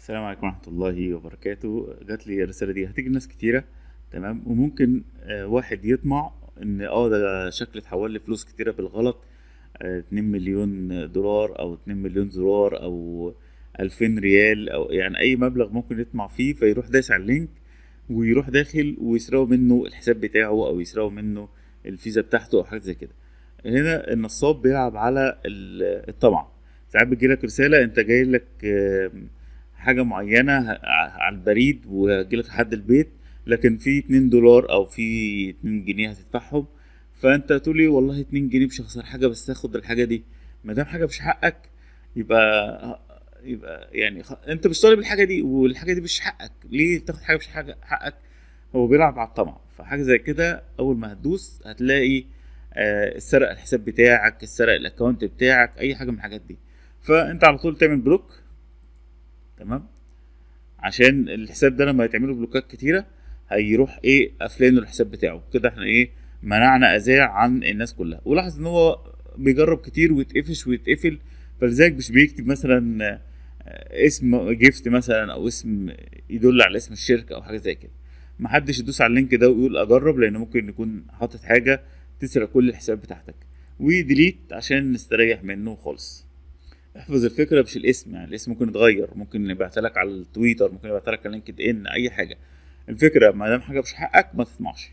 السلام عليكم ورحمه الله وبركاته جات لي الرساله دي هتيجي لناس كتيره تمام وممكن آه، واحد يطمع ان اه ده شكل اتحول لي فلوس كتيره بالغلط 2 آه، مليون دولار او 2 مليون زرار او 2000 ريال او يعني اي مبلغ ممكن يطمع فيه فيروح داس على اللينك ويروح داخل ويسرقوا منه الحساب بتاعه او يسرقوا منه الفيزا بتاعته او حاجه زي كده هنا النصاب بيلعب على الطمع ساعات بتجيلك رساله انت جاي لك حاجه معينه على البريد لك لحد البيت لكن في 2 دولار او في 2 جنيه هتدفعهم فانت تقول لي والله 2 جنيه مش هخسر حاجه بس هاخد الحاجه دي ما دام حاجه مش حقك يبقى يبقى يعني خ... انت مش طالب الحاجه دي والحاجه دي مش حقك ليه تاخد حاجه مش حاجة حقك هو بيلعب على الطمع فحاجه زي كده اول ما هتدوس هتلاقي آه سرق الحساب بتاعك سرق الاكونت بتاعك اي حاجه من الحاجات دي فانت على طول تعمل بلوك تمام عشان الحساب ده لما يتعمله بلوكات كتيره هيروح ايه قافلين الحساب بتاعه كده احنا ايه منعنا اذى عن الناس كلها ولاحظ ان هو بيجرب كتير ويتقفش ويتقفل فلذلك مش بيكتب مثلا آه، اسم جيفت مثلا او اسم يدل على اسم الشركه او حاجه زي كده محدش يدوس على اللينك ده ويقول اجرب لان ممكن يكون حاطط حاجه تسرق كل الحساب بتاعتك وديليت عشان نستريح منه خالص احفظ الفكره مش الاسم يعني الاسم ممكن يتغير ممكن يبعت لك على التويتر ممكن يبعت لك على لينكد ان اي حاجه الفكره ما دام حاجه مش حقك ما تسمعش